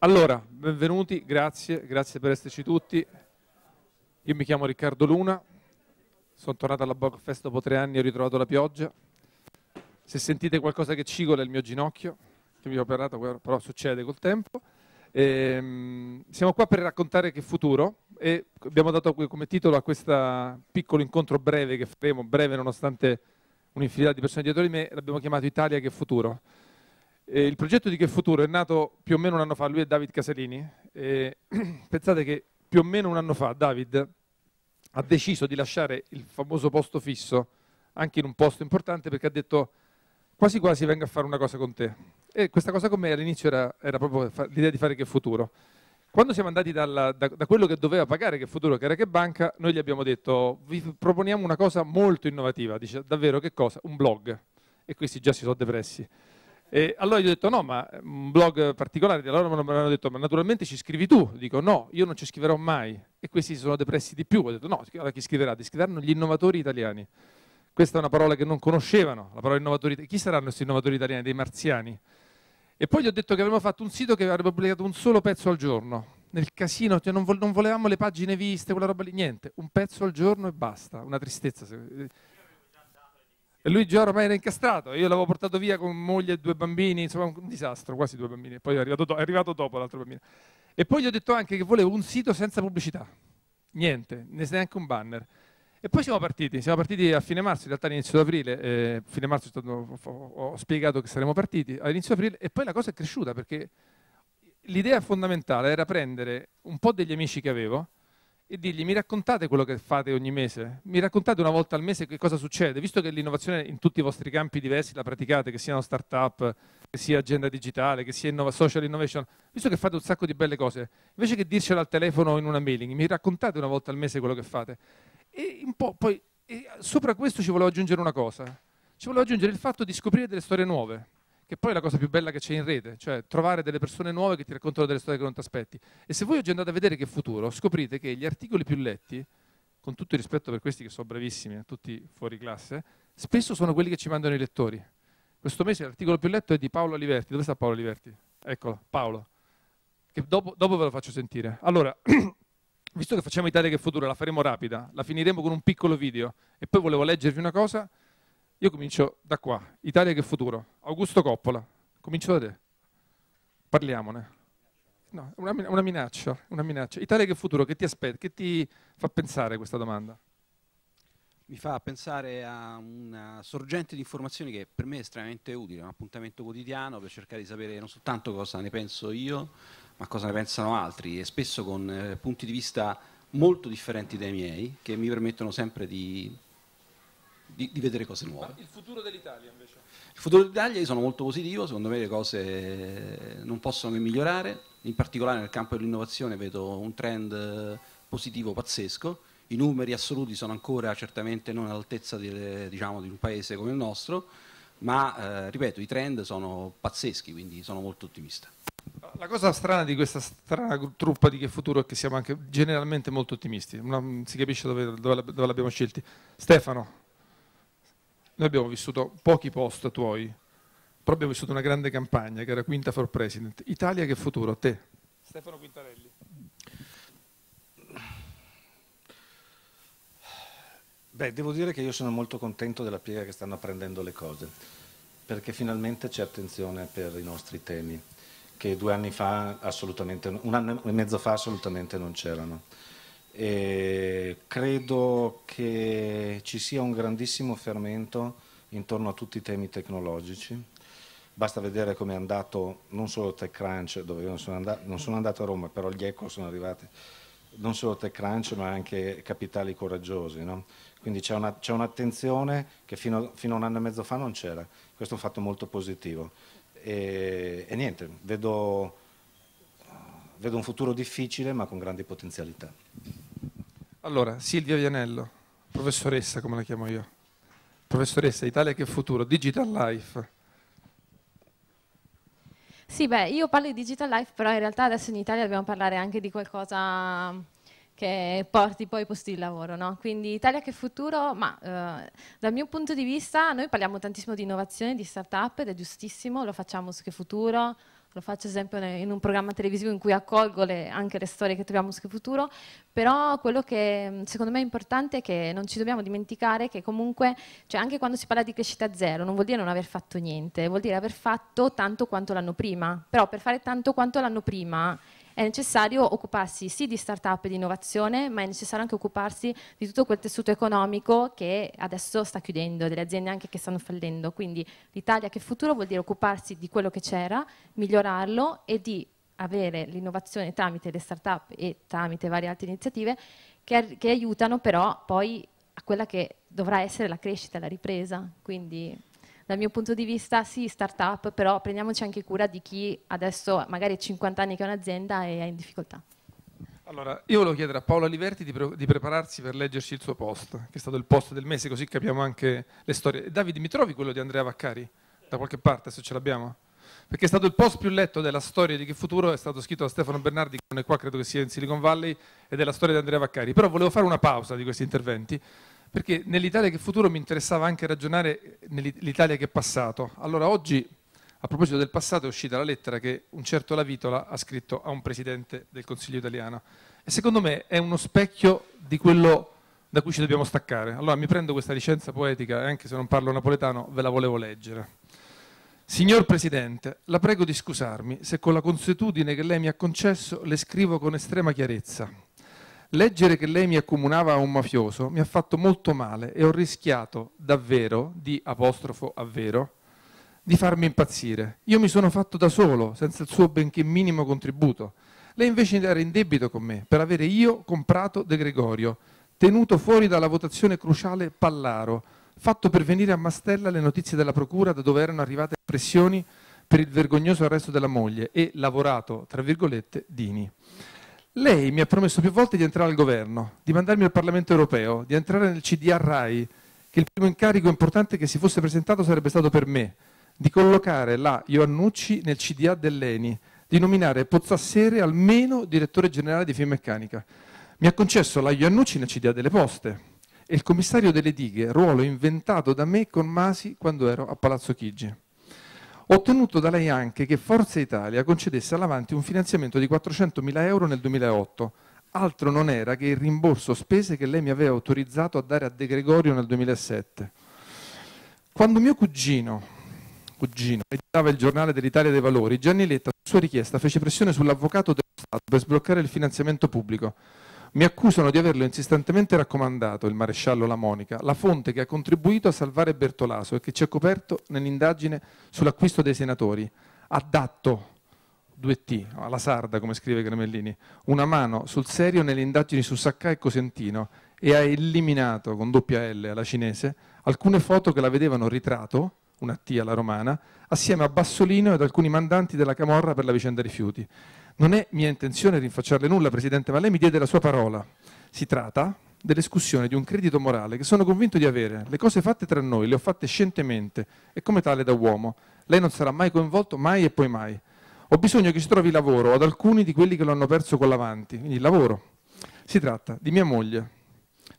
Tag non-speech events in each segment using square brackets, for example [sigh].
Allora, benvenuti, grazie, grazie per esserci tutti. Io mi chiamo Riccardo Luna, sono tornato alla Bog Fest dopo tre anni e ho ritrovato la pioggia. Se sentite qualcosa che cigola è il mio ginocchio, che mi ho operato, però succede col tempo. E, ehm, siamo qua per raccontare che futuro e abbiamo dato come titolo a questo piccolo incontro breve che faremo, breve nonostante un'infinità di persone dietro di me, l'abbiamo chiamato Italia che futuro. Eh, il progetto di Che Futuro è nato più o meno un anno fa, lui è David Caserini. Eh, [clears throat] pensate che più o meno un anno fa David ha deciso di lasciare il famoso posto fisso, anche in un posto importante, perché ha detto quasi quasi vengo a fare una cosa con te. E questa cosa con me all'inizio era, era proprio l'idea di fare Che Futuro. Quando siamo andati dalla, da, da, quello che doveva pagare Che Futuro, che era Che Banca, noi gli abbiamo detto vi proponiamo una cosa molto innovativa, dice davvero che cosa? Un blog. E questi già si sono depressi e allora gli ho detto no, ma ehm, un blog particolare, allora mi hanno detto ma naturalmente ci scrivi tu, dico no, io non ci scriverò mai e questi si sono depressi di più, ho detto no, allora chi scriverà? Ti scriveranno gli innovatori italiani, questa è una parola che non conoscevano, la parola innovatori, chi saranno questi innovatori italiani? Dei marziani? E poi gli ho detto che avremmo fatto un sito che avrebbe pubblicato un solo pezzo al giorno, nel casino, cioè non, volevamo le pagine viste, quella roba lì, niente, un pezzo al giorno e basta, una tristezza. Eh, e lui già ormai era incastrato, io l'avevo portato via con moglie e due bambini, insomma un disastro, quasi due bambini, poi è arrivato, do- è arrivato dopo l'altro bambino. E poi gli ho detto anche che volevo un sito senza pubblicità, niente, neanche un banner. E poi siamo partiti, siamo partiti a fine marzo, in realtà all'inizio d'aprile eh, fine marzo stato, ho spiegato che saremmo partiti, all'inizio di e poi la cosa è cresciuta perché l'idea fondamentale era prendere un po' degli amici che avevo, e dirgli mi raccontate quello che fate ogni mese, mi raccontate una volta al mese che cosa succede, visto che l'innovazione in tutti i vostri campi diversi la praticate, che siano start-up, che sia agenda digitale, che sia innova, social innovation, visto che fate un sacco di belle cose, invece che dircelo al telefono o in una mailing, mi raccontate una volta al mese quello che fate. E un po' poi, sopra questo ci volevo aggiungere una cosa, ci volevo aggiungere il fatto di scoprire delle storie nuove che poi è la cosa più bella che c'è in rete, cioè trovare delle persone nuove che ti raccontano delle storie che non ti aspetti. E se voi oggi andate a vedere che futuro, scoprite che gli articoli più letti, con tutto il rispetto per questi che sono bravissimi, eh, tutti fuori classe, spesso sono quelli che ci mandano i lettori. Questo mese l'articolo più letto è di Paolo Aliverti. Dove sta Paolo Aliverti? Eccolo, Paolo. Che dopo, dopo ve lo faccio sentire. Allora, [clears throat] visto che facciamo Italia che futuro, la faremo rapida, la finiremo con un piccolo video e poi volevo leggervi una cosa io comincio da qua, Italia che futuro. Augusto Coppola, comincio da te. Parliamone. No, una, una minaccia, una minaccia. Italia che futuro, che ti aspetta, che ti fa pensare questa domanda? Mi fa pensare a una sorgente di informazioni che per me è estremamente utile, un appuntamento quotidiano per cercare di sapere non soltanto cosa ne penso io, ma cosa ne pensano altri e spesso con eh, punti di vista molto differenti dai miei, che mi permettono sempre di di, di, vedere cose nuove. Ma il futuro dell'Italia invece? Il futuro dell'Italia io sono molto positivo, secondo me le cose non possono che migliorare, in particolare nel campo dell'innovazione vedo un trend eh, positivo pazzesco, i numeri assoluti sono ancora certamente non all'altezza delle, diciamo, di un paese come il nostro, ma eh, ripeto i trend sono pazzeschi, quindi sono molto ottimista. La cosa strana di questa strana truppa di Che Futuro è che siamo anche generalmente molto ottimisti, non si capisce dove, dove, dove l'abbiamo scelti. Stefano noi abbiamo vissuto pochi post tuoi, però abbiamo vissuto una grande campagna che era Quinta for President. Italia che futuro? A te. Stefano Quintarelli. Beh, devo dire che io sono molto contento della piega che stanno prendendo le cose, perché finalmente c'è attenzione per i nostri temi, che due anni fa, assolutamente, un anno e mezzo fa assolutamente non c'erano. E credo che ci sia un grandissimo fermento intorno a tutti i temi tecnologici. Basta vedere come è andato non solo TechCrunch, dove io non sono, andato, non sono andato a Roma, però gli eco sono arrivati, non solo TechCrunch ma anche Capitali Coraggiosi. No? Quindi c'è, un'attenzione che fino, fino, a un anno e mezzo fa non c'era. Questo è un fatto molto positivo. E, e niente, vedo, vedo un futuro difficile ma con grandi potenzialità. Allora, Silvia Vianello, professoressa come la chiamo io, professoressa Italia che futuro, Digital Life. Sì, beh, io parlo di Digital Life, però in realtà adesso in Italia dobbiamo parlare anche di qualcosa che porti poi i posti di lavoro, no? Quindi Italia che futuro, ma eh, dal mio punto di vista noi parliamo tantissimo di innovazione, di start-up ed è giustissimo, lo facciamo su che futuro, lo faccio esempio in un programma televisivo in cui accolgo le, anche le storie che troviamo sul Futuro, però quello che secondo me è importante è che non ci dobbiamo dimenticare che comunque, cioè anche quando si parla di crescita zero, non vuol dire non aver fatto niente, vuol dire aver fatto tanto quanto l'anno prima, però per fare tanto quanto l'anno prima è necessario occuparsi sì di start-up e di innovazione, ma è necessario anche occuparsi di tutto quel tessuto economico che adesso sta chiudendo, delle aziende anche che stanno fallendo. Quindi l'Italia che è futuro vuol dire occuparsi di quello che c'era, migliorarlo e di avere l'innovazione tramite le start-up e tramite varie altre iniziative che, che aiutano però poi a quella che dovrà essere la crescita, la ripresa. Quindi dal mio punto di vista sì, start-up, però prendiamoci anche cura di chi adesso magari ha 50 anni che ha un'azienda e è in difficoltà. Allora, io volevo chiedere a Paola Liverti di, pre di, prepararsi per leggersi il suo post, che è stato il post del mese, così capiamo anche le storie. Davide, mi trovi quello di Andrea Vaccari? Da qualche parte, se ce l'abbiamo? Perché è stato il post più letto della storia di Che Futuro, è stato scritto da Stefano Bernardi, che non è qua, credo che sia in Silicon Valley, ed è la storia di Andrea Vaccari. Però volevo fare una pausa di questi interventi, perché nell'Italia che è futuro mi interessava anche ragionare eh, nell'Italia che è passato. Allora oggi, a proposito del passato, è uscita la lettera che un certo Lavitola ha scritto a un presidente del Consiglio italiano e secondo me è uno specchio di quello da cui ci dobbiamo staccare. Allora mi prendo questa licenza poetica e anche se non parlo napoletano ve la volevo leggere. Signor Presidente, la prego di scusarmi se con la consuetudine che lei mi ha concesso le scrivo con estrema chiarezza Leggere che lei mi accomunava a un mafioso mi ha fatto molto male e ho rischiato davvero, di apostrofo a vero, di farmi impazzire. Io mi sono fatto da solo, senza il suo benché minimo contributo. Lei invece era in debito con me per avere io comprato De Gregorio, tenuto fuori dalla votazione cruciale Pallaro, fatto per venire a Mastella le notizie della procura da dove erano arrivate pressioni per il vergognoso arresto della moglie e lavorato, tra virgolette, Dini. Lei mi ha promesso più volte di entrare al governo, di mandarmi al Parlamento europeo, di entrare nel CDA RAI, che il primo incarico importante che si fosse presentato sarebbe stato per me, di collocare la Ioannucci nel CDA dell'ENI, di nominare Pozzassere almeno direttore generale di Finmeccanica. Mi ha concesso la Ioannucci nel CDA delle Poste e il commissario delle dighe, ruolo inventato da me con Masi quando ero a Palazzo Chigi. Ho ottenuto da lei anche che Forza Italia concedesse all'Avanti un finanziamento di 400.000 euro nel 2008, altro non era che il rimborso spese che lei mi aveva autorizzato a dare a De Gregorio nel 2007. Quando mio cugino, cugino editava il giornale dell'Italia dei Valori, Gianni Letta, su sua richiesta, fece pressione sull'avvocato dello Stato per sbloccare il finanziamento pubblico. Mi accusano di averlo insistentemente raccomandato, il maresciallo La Monica, la fonte che ha contribuito a salvare Bertolaso e che ci ha coperto nell'indagine sull'acquisto dei senatori. Ha dato 2T, alla sarda come scrive Gramellini, una mano sul serio nelle indagini su Sacca e Cosentino e ha eliminato con doppia L alla cinese alcune foto che la vedevano ritratto, una T alla romana, assieme a Bassolino ed alcuni mandanti della Camorra per la vicenda rifiuti. Non è mia intenzione rinfacciarle nulla, Presidente, ma lei mi diede la sua parola. Si tratta dell'escussione di un credito morale che sono convinto di avere. Le cose fatte tra noi le ho fatte scientemente e come tale da uomo. Lei non sarà mai coinvolto, mai e poi mai. Ho bisogno che si trovi lavoro ad alcuni di quelli che lo hanno perso con l'avanti, quindi lavoro. Si tratta di mia moglie,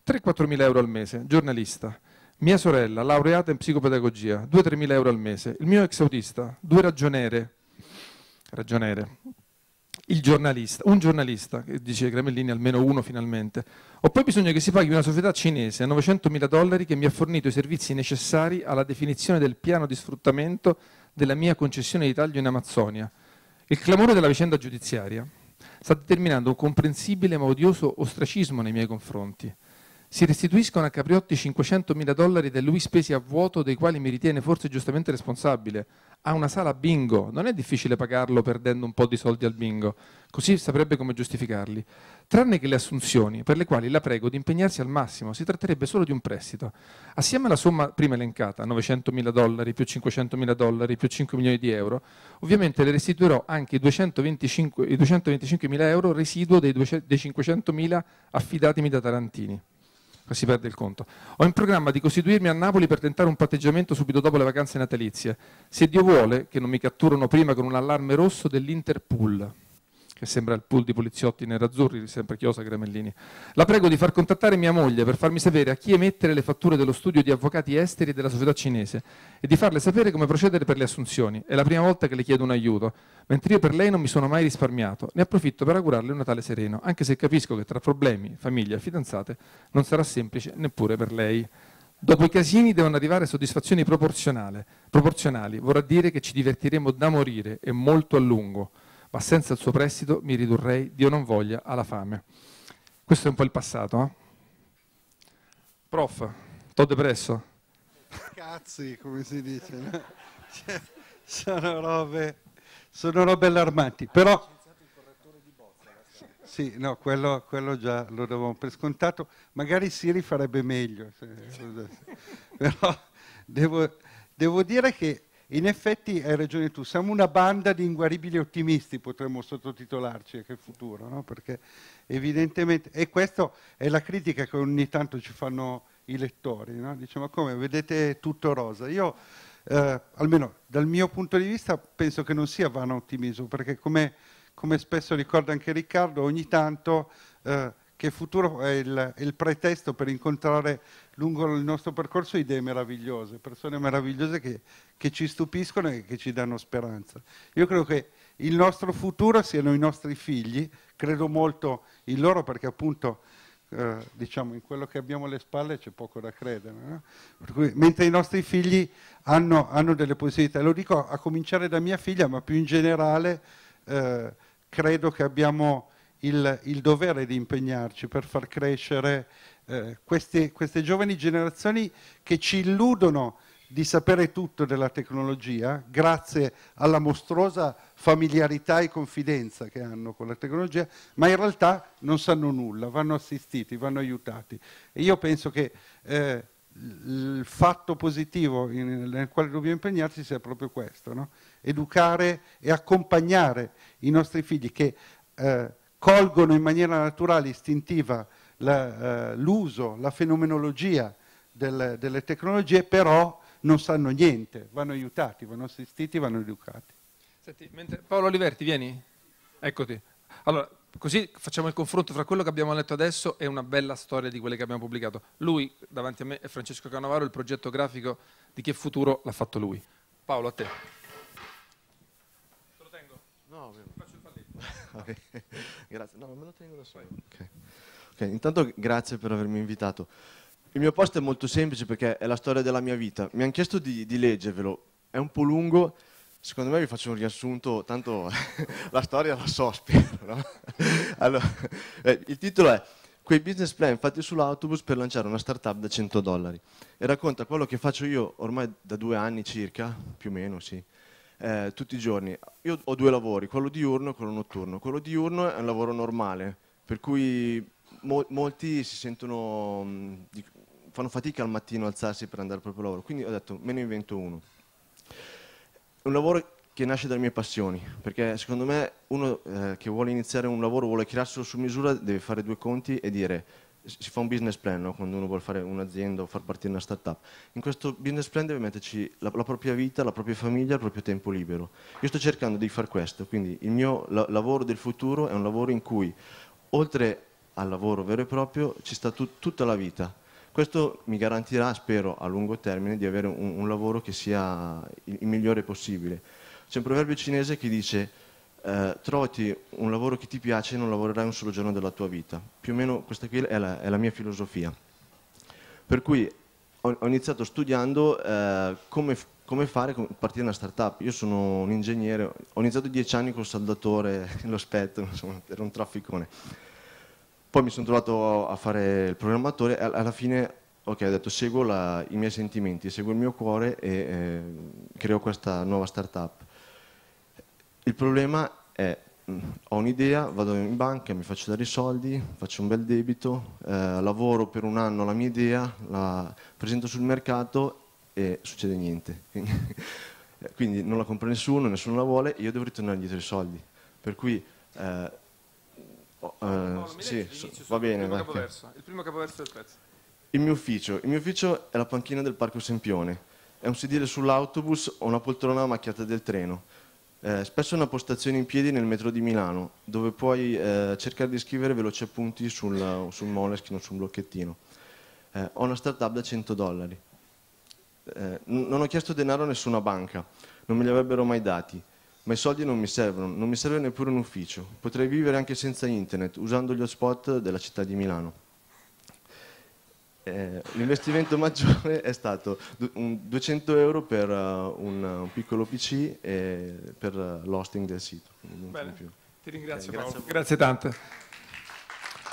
3-4 mila euro al mese, giornalista, mia sorella, laureata in psicopedagogia, 2-3 mila euro al mese, il mio ex autista, due ragioniere. Ragioniere il giornalista, un giornalista, dice Gramellini almeno uno finalmente, ho poi bisogno che si paghi una società cinese a 900 mila dollari che mi ha fornito i servizi necessari alla definizione del piano di sfruttamento della mia concessione di taglio in Amazzonia. Il clamore della vicenda giudiziaria sta determinando un comprensibile ma odioso ostracismo nei miei confronti si restituiscono a Capriotti 500.000 dollari da lui spesi a vuoto, dei quali mi ritiene forse giustamente responsabile. Ha una sala bingo, non è difficile pagarlo perdendo un po' di soldi al bingo, così saprebbe come giustificarli. Tranne che le assunzioni, per le quali la prego di impegnarsi al massimo, si tratterebbe solo di un prestito. Assieme alla somma prima elencata, 900.000 dollari più 500.000 dollari più 5 milioni di euro, ovviamente le restituirò anche i 225.000 euro residuo dei, dei 500.000 affidatimi da Tarantini si perde il conto. Ho in programma di costituirmi a Napoli per tentare un patteggiamento subito dopo le vacanze natalizie, se Dio vuole che non mi catturano prima con un allarme rosso dell'Interpool che sembra il pool di poliziotti nerazzurri, sempre Chiosa Gramellini. La prego di far contattare mia moglie per farmi sapere a chi emettere le fatture dello studio di avvocati esteri della società cinese e di farle sapere come procedere per le assunzioni. È la prima volta che le chiedo un aiuto, mentre io per lei non mi sono mai risparmiato. Ne approfitto per augurarle un Natale sereno, anche se capisco che tra problemi, famiglia e fidanzate non sarà semplice neppure per lei. Dopo i casini devono arrivare soddisfazioni proporzionali, vorrà dire che ci divertiremo da morire e molto a lungo ma senza il suo prestito mi ridurrei, Dio non voglia, alla fame. Questo è un po' il passato. Eh? Prof, t'ho depresso? Cazzi, come si dice. No? Cioè, sono robe, sono robe allarmanti, però... Sì, no, quello, quello, già lo davamo per scontato. Magari Siri farebbe meglio, però devo, devo dire che in effetti hai ragione tu, siamo una banda di inguaribili ottimisti, potremmo sottotitolarci, anche eh, il futuro, no? perché evidentemente, e questa è la critica che ogni tanto ci fanno i lettori, no? dice ma come, vedete tutto rosa. Io, eh, almeno dal mio punto di vista, penso che non sia vano ottimismo, perché come, come spesso ricorda anche Riccardo, ogni tanto... Eh, che futuro è il, è il, pretesto per incontrare lungo il nostro percorso idee meravigliose, persone meravigliose che, che, ci stupiscono e che ci danno speranza. Io credo che il nostro futuro siano i nostri figli, credo molto in loro perché appunto eh, diciamo in quello che abbiamo alle spalle c'è poco da credere, no? cui, mentre i nostri figli hanno, hanno, delle possibilità, lo dico a cominciare da mia figlia ma più in generale eh, credo che abbiamo il, il dovere di impegnarci per far crescere eh, queste, queste giovani generazioni che ci illudono di sapere tutto della tecnologia grazie alla mostruosa familiarità e confidenza che hanno con la tecnologia, ma in realtà non sanno nulla, vanno assistiti, vanno aiutati. E io penso che eh, il fatto positivo in, nel quale dobbiamo impegnarci sia proprio questo, no? educare e accompagnare i nostri figli che eh, colgono in maniera naturale, istintiva, eh, l'uso, la, fenomenologia del, delle tecnologie, però non sanno niente, vanno aiutati, vanno assistiti, vanno educati. Senti, Paolo Oliverti, vieni, eccoti. Allora, così facciamo il confronto fra quello che abbiamo letto adesso e una bella storia di quelle che abbiamo pubblicato. Lui, davanti a me, è Francesco Canovaro, il progetto grafico di Che Futuro l'ha fatto lui. Paolo, a te. [laughs] grazie. No, me lo tengo da solo. Okay. Okay, intanto grazie per avermi invitato. Il mio post è molto semplice perché è la storia della mia vita. Mi hanno chiesto di, di leggervelo, è un po' lungo, secondo me vi faccio un riassunto, tanto [laughs] la storia la so, [laughs] spero. No? Allora, eh, il titolo è Quei business plan fatti sull'autobus per lanciare una startup da 100 dollari e racconta quello che faccio io ormai da due anni circa, più o meno sì, eh, tutti i giorni. Io ho due lavori, quello diurno e quello notturno. Quello diurno è un lavoro normale, per cui mo molti si sentono, mh, mm, fanno fatica al mattino a alzarsi per andare al proprio lavoro, quindi ho detto me ne invento uno. Un lavoro che nasce dalle mie passioni, perché secondo me uno eh, che vuole iniziare un lavoro, vuole crearselo su misura, deve fare due conti e dire si fa un business plan no? quando uno vuole fare un'azienda o far partire una startup. In questo business plan deve metterci la, la, propria vita, la propria famiglia, il proprio tempo libero. Io sto cercando di far questo, quindi il mio la, lavoro del futuro è un lavoro in cui, oltre al lavoro vero e proprio, ci sta tut, tutta la vita. Questo mi garantirà, spero, a lungo termine di avere un, un lavoro che sia il, il migliore possibile. C'è un proverbio cinese che dice eh, trovati un lavoro che ti piace e non lavorerai un solo giorno della tua vita. Più o meno questa qui è la, è la mia filosofia. Per cui ho, ho iniziato studiando eh, come, come, fare, come partire una startup. Io sono un ingegnere, ho iniziato dieci anni col saldatore, [laughs] lo spetto, insomma, era un trafficone. Poi mi sono trovato a fare il programmatore e alla fine ok, ho detto seguo la, i miei sentimenti, seguo il mio cuore e eh, creo questa nuova startup. Il problema è ho un'idea, vado in banca, mi faccio dare i soldi, faccio un bel debito, eh, lavoro per un anno la mia idea, la presento sul mercato e succede niente. [laughs] Quindi non la compra nessuno, nessuno la vuole e io devo ritornare dietro i soldi. Per cui... Eh, oh, eh, sì, so, va bene. Il primo, capoverso, il primo capoverso del pezzo. Il mio ufficio. Il mio ufficio è la panchina del Parco Sempione. È un sedile sull'autobus o una poltrona macchiata del treno eh, spesso è una postazione in piedi nel metro di Milano, dove puoi eh, cercare di scrivere veloci appunti sul, sul Moleskine o su un blocchettino. Eh, ho una startup da 100 dollari. Eh, non ho chiesto denaro a nessuna banca, non me li avrebbero mai dati, ma i soldi non mi servono, non mi serve neppure un ufficio. Potrei vivere anche senza internet, usando gli hotspot della città di Milano. Eh, l'investimento maggiore è stato 200 euro per eh, un, piccolo PC e per eh, l'hosting del sito. Più. Ti ringrazio, okay, grazie, grazie tante.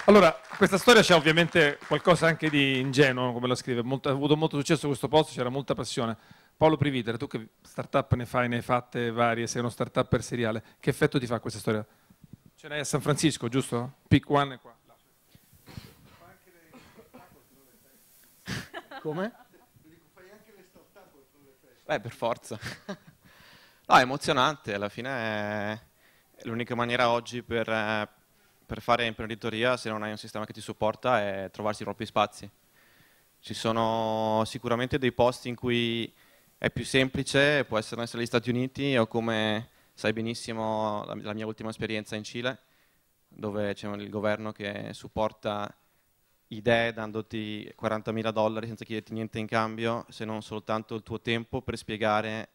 Allora, questa storia c'è ovviamente qualcosa anche di ingenuo, come la scrive, molto, ha avuto molto successo questo posto, c'era molta passione. Paolo Prividere, tu che startup ne fai, ne hai fatte varie, sei uno startup per seriale, che effetto ti fa questa storia? Ce n'hai a San Francisco, giusto? Pick One è qua. Come? fai anche le start-up con le feste. Eh, per forza. [laughs] no, è emozionante, alla fine è l'unica maniera oggi per, per fare imprenditoria, se non hai un sistema che ti supporta, è trovarsi i propri spazi. Ci sono sicuramente dei posti in cui è più semplice, può essere essere negli Stati Uniti o come sai benissimo la, la mia ultima esperienza in Cile, dove c'è il governo che supporta idee dandoti 40.000 dollari senza chiederti niente in cambio, se non soltanto il tuo tempo per spiegare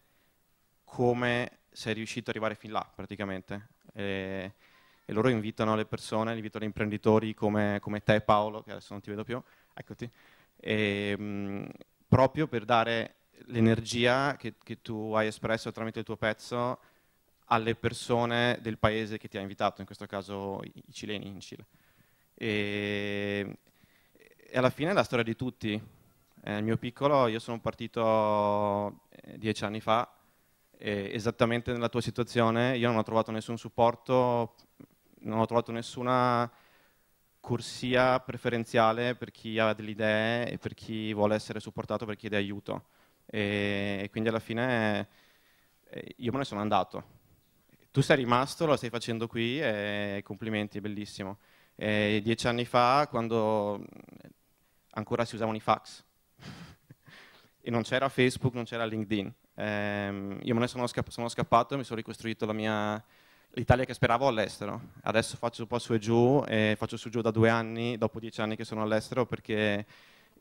come sei riuscito ad arrivare fin là praticamente. E, e loro invitano le persone, invitano gli imprenditori come, come, te Paolo, che adesso non ti vedo più, eccoti, e, mh, mm, proprio per dare l'energia che, che tu hai espresso tramite il tuo pezzo alle persone del paese che ti ha invitato, in questo caso i cileni in Cile. E e alla fine è la storia di tutti. Eh, il mio piccolo, io sono partito eh, dieci anni fa, esattamente nella tua situazione, io non ho trovato nessun supporto, non ho trovato nessuna corsia preferenziale per chi ha delle idee e per chi vuole essere supportato, per chi chiede aiuto. E, quindi alla fine eh, io me ne sono andato. Tu sei rimasto, lo stai facendo qui e complimenti, bellissimo. E dieci anni fa, quando ancora si usavano i fax. [laughs] e non c'era Facebook, non c'era LinkedIn. Ehm, io me ne sono, sca sono scappato e mi sono ricostruito l'Italia che speravo all'estero. Adesso faccio un po' su e giù, e faccio su e giù da due anni, dopo dieci anni che sono all'estero, perché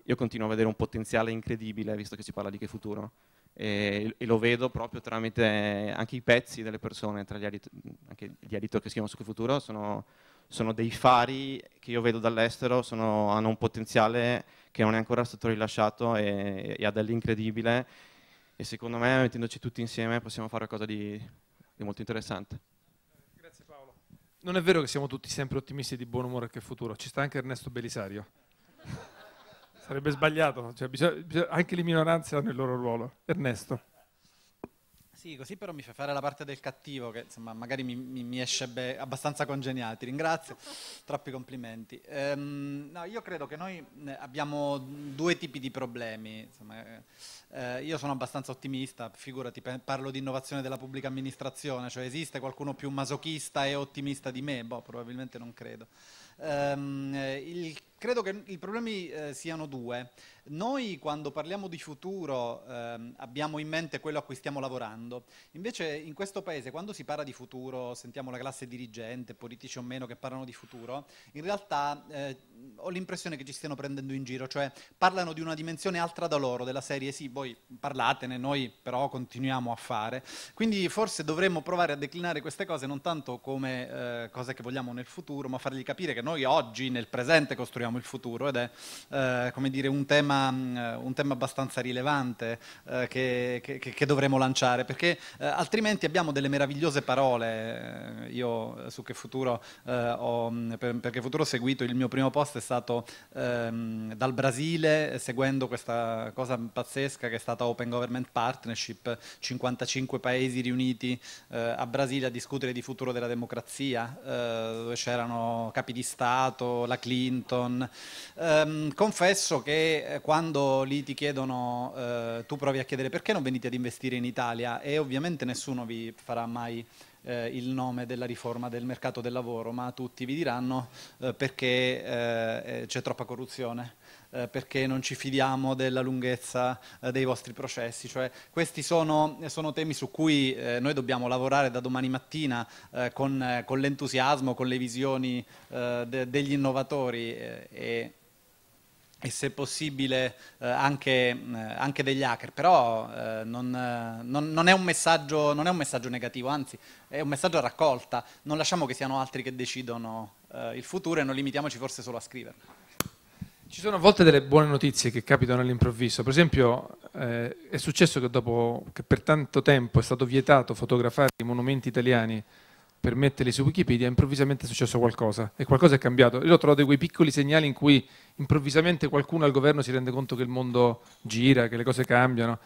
io continuo a vedere un potenziale incredibile, visto che si parla di che futuro. E, e, lo vedo proprio tramite anche i pezzi delle persone, tra gli edit- anche gli editor che scrivono su che futuro, sono sono dei fari che io vedo dall'estero, hanno un potenziale che non è ancora stato rilasciato e, e ha dell'incredibile e secondo me mettendoci tutti insieme possiamo fare qualcosa di, di molto interessante. Grazie Paolo. Non è vero che siamo tutti sempre ottimisti di buon umore che futuro, ci sta anche Ernesto Belisario. [laughs] Sarebbe sbagliato, cioè, bisogna, bisogna, anche le minoranze hanno il loro ruolo. Ernesto. Sì, così però mi fa fare la parte del cattivo, che insomma magari mi, mi, mi esce be- abbastanza congeniale. Ti ringrazio, troppi complimenti. Ehm, no, io credo che noi eh, abbiamo due tipi di problemi. Insomma, eh, eh io sono abbastanza ottimista, figurati, parlo di innovazione della pubblica amministrazione, cioè esiste qualcuno più masochista e ottimista di me? Boh, probabilmente non credo. Ehm, eh, il Credo che i problemi eh, siano due. Noi quando parliamo di futuro ehm, abbiamo in mente quello a cui stiamo lavorando. Invece in questo paese quando si parla di futuro, sentiamo la classe dirigente, politici o meno che parlano di futuro, in realtà eh, ho l'impressione che ci stiano prendendo in giro, cioè parlano di una dimensione altra da loro, della serie sì, voi parlatene, noi però continuiamo a fare. Quindi forse dovremmo provare a declinare queste cose non tanto come eh, cose che vogliamo nel futuro, ma fargli capire che noi oggi nel presente costruiamo sappiamo il futuro ed è eh, come dire, un, tema, mm, un tema abbastanza rilevante eh, che, che, che, dovremo lanciare perché eh, altrimenti abbiamo delle meravigliose parole. Eh, io su Che Futuro, eh, ho, mm, per, per, Che Futuro ho seguito, il mio primo post è stato ehm, dal Brasile seguendo questa cosa pazzesca che è stata Open Government Partnership, 55 paesi riuniti eh, a Brasile a discutere di futuro della democrazia, dove c'erano capi di Stato, la Clinton, John. Ehm, confesso che eh, quando lì ti chiedono, eh, tu provi a chiedere perché non venite ad investire in Italia e ovviamente nessuno vi farà mai eh, il nome della riforma del mercato del lavoro, ma tutti vi diranno eh, perché eh, eh, c'è troppa corruzione eh, perché non ci fidiamo della lunghezza eh, dei vostri processi. Cioè, questi sono, sono, temi su cui eh, noi dobbiamo lavorare da domani mattina eh, con, con, l'entusiasmo, con le visioni de- degli innovatori e, e se possibile eh, anche, eh, anche, degli hacker, però eh, non, non, non, è non, è un messaggio, negativo, anzi è un messaggio a raccolta, non lasciamo che siano altri che decidono il futuro e non limitiamoci forse solo a scriverlo. Ci sono a volte delle buone notizie che capitano all'improvviso, per esempio eh, è successo che dopo che per tanto tempo è stato vietato fotografare i monumenti italiani per metterli su Wikipedia, improvvisamente è successo qualcosa e qualcosa è cambiato. Io ho trovato quei piccoli segnali in cui improvvisamente qualcuno al governo si rende conto che il mondo gira, che le cose cambiano.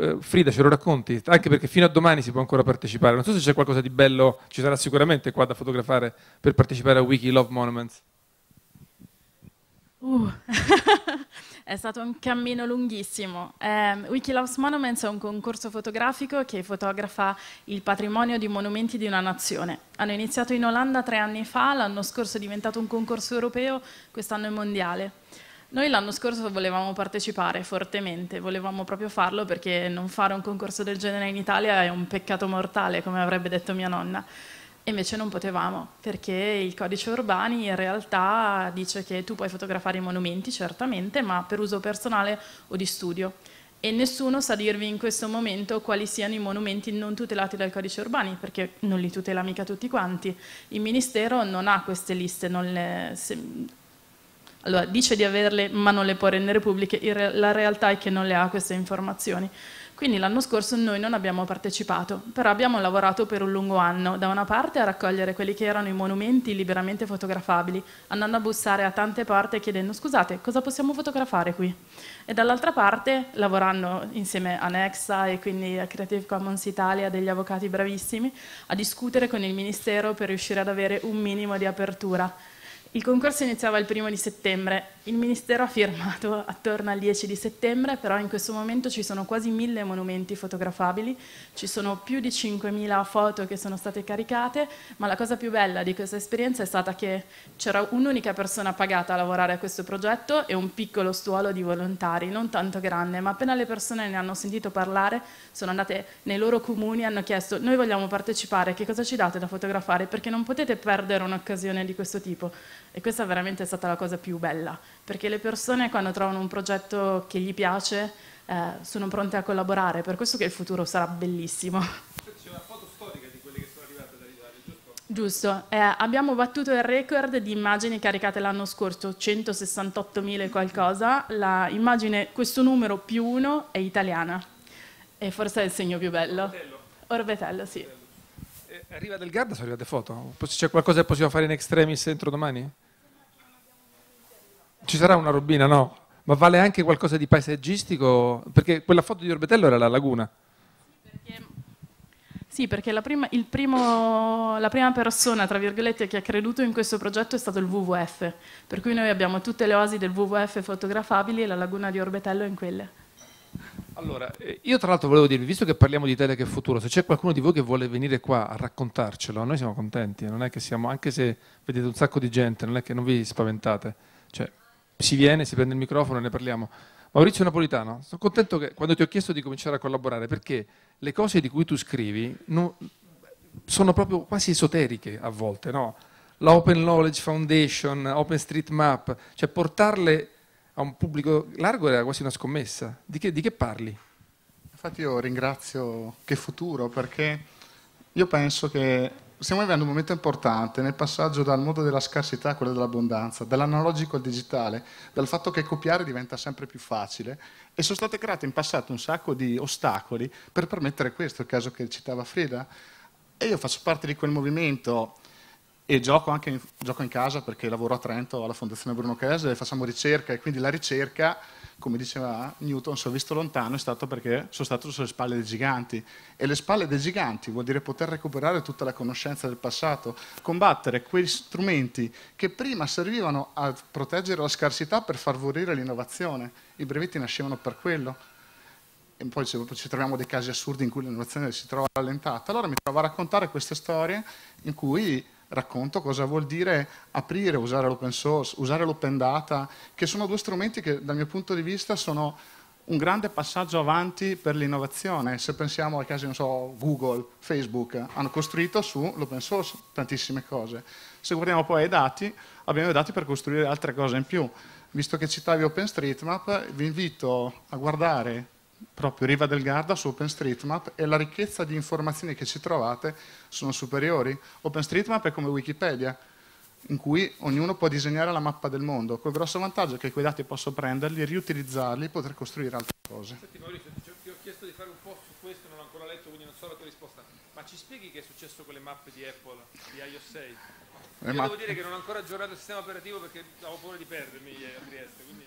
Eh, Frida, ce lo racconti? Anche perché fino a domani si può ancora partecipare. Non so se c'è qualcosa di bello, ci sarà sicuramente qua da fotografare per partecipare a Wiki Love Monuments. Uh, [laughs] è stato un cammino lunghissimo. Eh, Wikiloves Monuments è un concorso fotografico che fotografa il patrimonio di monumenti di una nazione. Hanno iniziato in Olanda tre anni fa, l'anno scorso è diventato un concorso europeo, quest'anno è mondiale. Noi l'anno scorso volevamo partecipare fortemente, volevamo proprio farlo perché non fare un concorso del genere in Italia è un peccato mortale, come avrebbe detto mia nonna invece non potevamo, perché il codice urbani in realtà dice che tu puoi fotografare i monumenti, certamente, ma per uso personale o di studio. E nessuno sa dirvi in questo momento quali siano i monumenti non tutelati dal codice urbani, perché non li tutela mica tutti quanti. Il Ministero non ha queste liste, le, se, allora, dice di averle ma non le può rendere pubbliche, la realtà è che non le ha queste informazioni. Quindi l'anno scorso noi non abbiamo partecipato, però abbiamo lavorato per un lungo anno, da una parte a raccogliere quelli che erano i monumenti liberamente fotografabili, andando a bussare a tante porte chiedendo scusate cosa possiamo fotografare qui? E dall'altra parte lavorando insieme a Nexa e quindi a Creative Commons Italia, degli avvocati bravissimi, a discutere con il Ministero per riuscire ad avere un minimo di apertura. Il concorso iniziava il primo di settembre, il Ministero ha firmato attorno al 10 di settembre, però in questo momento ci sono quasi mille monumenti fotografabili, ci sono più di 5.000 foto che sono state caricate, ma la cosa più bella di questa esperienza è stata che c'era un'unica persona pagata a lavorare a questo progetto e un piccolo stuolo di volontari, non tanto grande, ma appena le persone ne hanno sentito parlare, sono andate nei loro comuni e hanno chiesto noi vogliamo partecipare, che cosa ci date da fotografare? Perché non potete perdere un'occasione di questo tipo. E questa veramente è stata la cosa più bella, perché le persone quando trovano un progetto che gli piace eh, sono pronte a collaborare, per questo che il futuro sarà bellissimo. C'è una foto storica di quelle che sono arrivate dall'Italia, giusto? Giusto, eh, abbiamo battuto il record di immagini caricate l'anno scorso, 168.000 e qualcosa, la immagine, questo numero più uno è italiana, e forse è il segno più bello. Orbetello, Orbetello sì. Orbetello. Arriva del Garda, sono arrivate foto. C'è qualcosa che possiamo fare in extremis entro domani? Ci sarà una robina, no? Ma vale anche qualcosa di paesaggistico? Perché quella foto di Orbetello era la laguna. sì, perché la prima, primo, la prima persona, tra virgolette, che ha creduto in questo progetto è stato il WWF. Per cui noi abbiamo tutte le oasi del WWF fotografabili e la laguna di Orbetello è in quelle. Allora, eh, io tra l'altro volevo dirvi, visto che parliamo di Italia che è futuro, se c'è qualcuno di voi che vuole venire qua a raccontarcelo, noi siamo contenti, non è che siamo, anche se vedete un sacco di gente, non è che non vi spaventate, cioè si viene, si prende il microfono e ne parliamo. Maurizio Napolitano, sono contento che quando ti ho chiesto di cominciare a collaborare, perché le cose di cui tu scrivi non, sono proprio quasi esoteriche a volte, no? La Open Knowledge Foundation, Open Street Map, cioè portarle a un pubblico largo era quasi una scommessa. Di che, di che parli? Infatti io ringrazio Che Futuro perché io penso che stiamo vivendo un momento importante nel passaggio dal mondo della scarsità a quello dell'abbondanza, dall'analogico al digitale, dal fatto che copiare diventa sempre più facile e sono state create in passato un sacco di ostacoli per permettere questo, il caso che citava Frida. E io faccio parte di quel movimento e gioco anche in, gioco in casa perché lavoro a Trento alla Fondazione Bruno Chiesa e facciamo ricerca e quindi la ricerca, come diceva Newton, se ho visto lontano è stato perché sono stato sulle spalle dei giganti e le spalle dei giganti vuol dire poter recuperare tutta la conoscenza del passato, combattere quegli strumenti che prima servivano a proteggere la scarsità per favorire l'innovazione, i brevetti nascevano per quello, e poi ci troviamo dei casi assurdi in cui l'innovazione si trova rallentata. Allora mi trovo a raccontare queste storie in cui racconto cosa vuol dire aprire, usare l'open source, usare l'open data, che sono due strumenti che dal mio punto di vista sono un grande passaggio avanti per l'innovazione. Se pensiamo ai casi, non so, Google, Facebook, hanno costruito sull'open source tantissime cose. Se guardiamo poi ai dati, abbiamo i dati per costruire altre cose in più. Visto che citavi OpenStreetMap, vi invito a guardare proprio Riva del Garda su OpenStreetMap e la ricchezza di informazioni che ci trovate sono superiori. OpenStreetMap è come Wikipedia, in cui ognuno può disegnare la mappa del mondo, col grosso vantaggio che quei dati posso prenderli, riutilizzarli e poter costruire altre cose. Senti Maurizio, ti ho chiesto di fare un po' su questo, non l'ho ancora letto, quindi non so la tua risposta, ma ci spieghi che è successo con le mappe di Apple, di iOS 6? Io devo dire che non ho ancora aggiornato il sistema operativo perché avevo paura di perdermi eh, a Trieste, quindi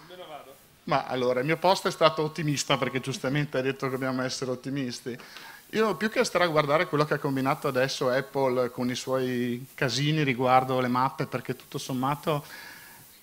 almeno vado. Ma allora, il mio posto è stato ottimista perché giustamente hai detto che dobbiamo essere ottimisti. Io più che stare a guardare quello che ha combinato adesso Apple con i suoi casini riguardo le mappe, perché tutto sommato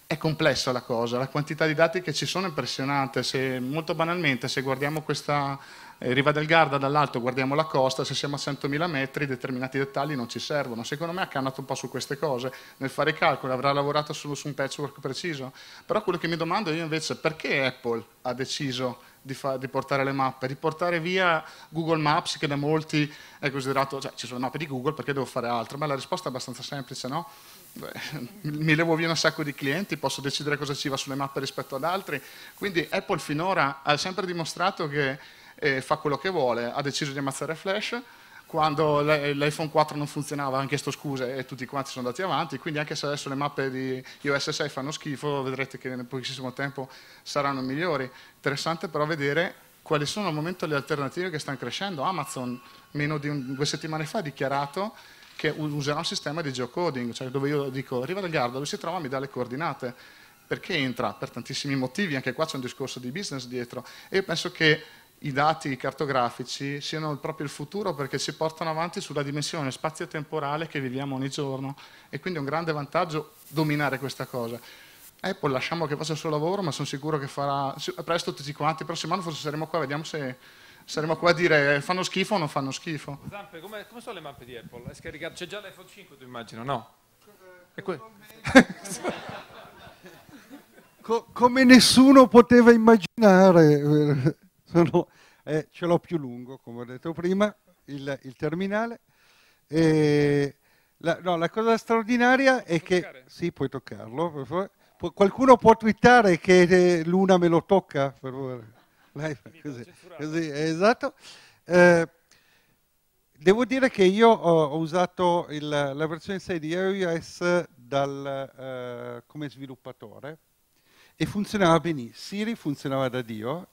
è complessa la cosa, la quantità di dati che ci sono è impressionante. Se, molto banalmente, se guardiamo questa eh, riva del Garda dall'alto guardiamo la costa, se siamo a 100.000 metri determinati dettagli non ci servono. Secondo me ha cannato un po' su queste cose, nel fare i calcoli avrà lavorato solo su un patchwork preciso, però quello che mi domando io invece è perché Apple ha deciso di, fa, di, portare le mappe, di portare via Google Maps che da molti è considerato, cioè ci sono le mappe di Google perché devo fare altro, ma la risposta è abbastanza semplice, no? Beh, [laughs] mi levo via un sacco di clienti, posso decidere cosa ci va sulle mappe rispetto ad altri, quindi Apple finora ha sempre dimostrato che e fa quello che vuole. Ha deciso di ammazzare Flash, quando l'iPhone 4 non funzionava ha chiesto scuse e tutti quanti sono andati avanti, quindi anche se adesso le mappe di iOS 6 fanno schifo, vedrete che nel pochissimo tempo saranno migliori. Interessante però vedere quali sono al momento le alternative che stanno crescendo. Amazon, meno di un, due settimane fa, ha dichiarato che userà un sistema di geocoding, cioè dove io dico arriva dal guarda, lui si trova, mi dà le coordinate. Perché entra? Per tantissimi motivi, anche qua c'è un discorso di business dietro. E io penso che i dati cartografici siano proprio il futuro perché si portano avanti sulla dimensione spazio-temporale che viviamo ogni giorno e quindi è un grande vantaggio dominare questa cosa. Apple lasciamo che faccia il suo lavoro ma sono sicuro che farà presto tutti quanti, prossimo anno forse saremo qua, vediamo se saremo qua a dire fanno schifo o non fanno schifo. Zampe, come, come sono le mappe di Apple? C'è già l'iPhone 5 tu immagino, no? Eh, que come nessuno poteva immaginare sono, eh, ce l'ho più lungo, come ho detto prima, il, il terminale. E la, no, la cosa straordinaria è che... Toccare? Sì, puoi toccarlo, per favore. Pu qualcuno può twittare che eh, Luna me lo tocca, per favore. Live, così, così, esatto. Eh, devo dire che io ho, ho usato il, la versione 6 di iOS dal, eh, come sviluppatore e funzionava benissimo. Siri funzionava da Dio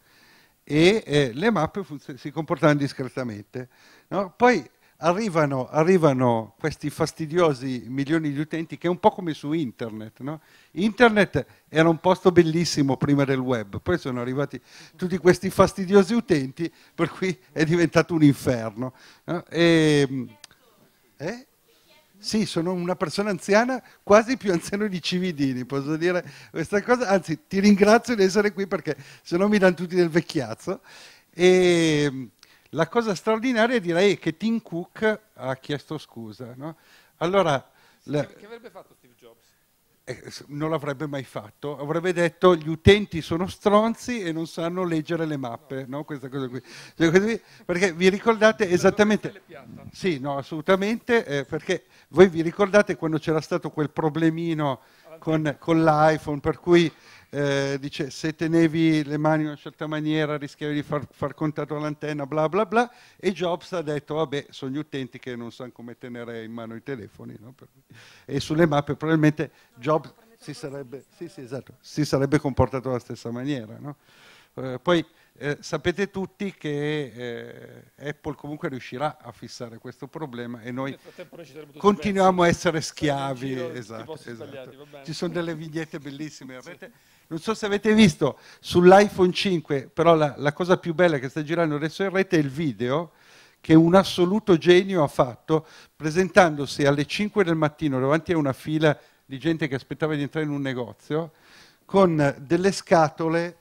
e eh, le mappe si comportavano discretamente. No? Poi arrivano, arrivano, questi fastidiosi milioni di utenti che è un po' come su internet. No? Internet era un posto bellissimo prima del web, poi sono arrivati tutti questi fastidiosi utenti per cui è diventato un inferno. No? E, ehm, eh? Sì, sono una persona anziana, quasi più anziano di Cividini, posso dire questa cosa. Anzi, ti ringrazio di essere qui perché se no mi danno tutti del vecchiazzo. E ehm, la cosa straordinaria direi che Tim Cook ha chiesto scusa. No? Allora, sì, la... Che avrebbe fatto Steve Jobs? Eh, non l'avrebbe mai fatto, avrebbe detto gli utenti sono stronzi e non sanno leggere le mappe, no? questa cosa qui. Cioè, perché vi ricordate esattamente... Sì, no, assolutamente, eh, perché voi vi ricordate quando c'era stato quel problemino con, con l'iPhone per cui eh, dice se tenevi le mani in una certa maniera rischiavi di far, far contatto all'antenna, bla bla bla, e Jobs ha detto vabbè sono gli utenti che non sanno come tenere in mano i telefoni, no? e sulle mappe probabilmente Jobs si sarebbe, sì, sì, esatto, si sarebbe comportato alla stessa maniera. No? Eh, poi eh, sapete tutti che eh, Apple comunque riuscirà a fissare questo problema e noi, continuiamo a essere schiavi. Esatto, esatto. Ci sono delle vignette bellissime in [laughs] Sì. Non so se avete visto sull'iPhone 5, però la, la cosa più bella che sta girando adesso in rete è il video che un assoluto genio ha fatto presentandosi alle 5 del mattino davanti a una fila di gente che aspettava di entrare in un negozio con delle scatole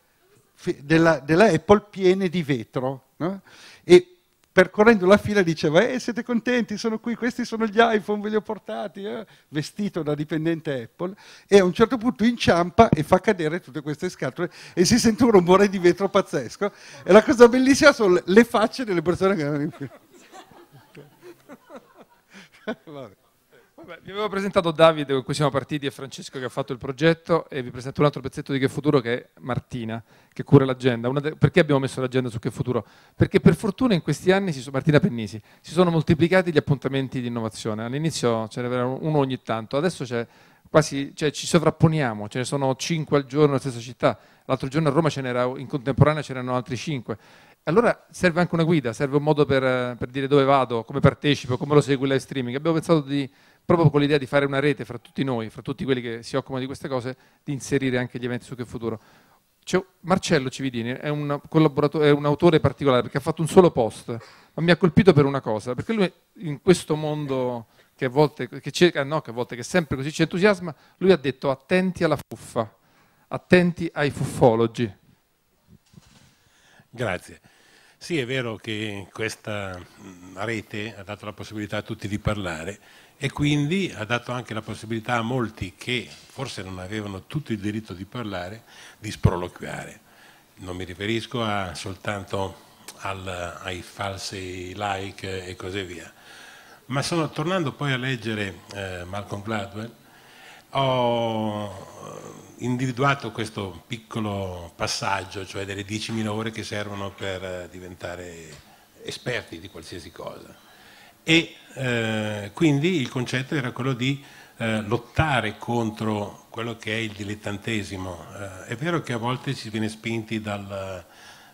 della, della Apple piene di vetro. No? percorrendo la fila diceva, eh, siete contenti, sono qui, questi sono gli iPhone, ve li ho portati, eh? vestito da dipendente Apple, e a un certo punto inciampa e fa cadere tutte queste scatole e si sente un rumore di vetro pazzesco. E la cosa bellissima sono le facce delle persone che erano in fila. [laughs] Vabbè, vi avevo presentato Davide con cui siamo partiti e Francesco che ha fatto il progetto e vi presento un altro pezzetto di Che Futuro che è Martina che cura l'agenda. perché abbiamo messo l'agenda su Che Futuro? Perché per fortuna in questi anni, si, Martina Pennisi, si sono moltiplicati gli appuntamenti di innovazione. All'inizio ce n'era uno ogni tanto, adesso c'è quasi, cioè, ci sovrapponiamo, ce ne sono cinque al giorno nella stessa città, l'altro giorno a Roma ce n'era, in contemporanea ce n'erano altri cinque. Allora serve anche una guida, serve un modo per, per dire dove vado, come partecipo, come lo segui il live streaming. Abbiamo pensato di proprio con l'idea di fare una rete fra tutti noi, fra tutti quelli che si occupano di queste cose, di inserire anche gli eventi su Che Futuro. Cioè, Marcello Cividini è un, è un, autore particolare perché ha fatto un solo post, ma mi ha colpito per una cosa, perché lui in questo mondo che a volte, che cerca, no, che a volte che sempre così ci entusiasma, lui ha detto attenti alla fuffa, attenti ai fuffologi. Grazie. Sì, è vero che questa rete ha dato la possibilità a tutti di parlare e quindi ha dato anche la possibilità a molti che forse non avevano tutto il diritto di parlare di sproloquiare. Non mi riferisco a, soltanto al, ai falsi like e così via. Ma sono, tornando poi a leggere eh, Malcolm Gladwell, ho individuato questo piccolo passaggio, cioè delle 10.000 ore che servono per eh, diventare esperti di qualsiasi cosa e eh, quindi il concetto era quello di eh, lottare contro quello che è il dilettantesimo. Eh, è vero che a volte ci viene spinti dal,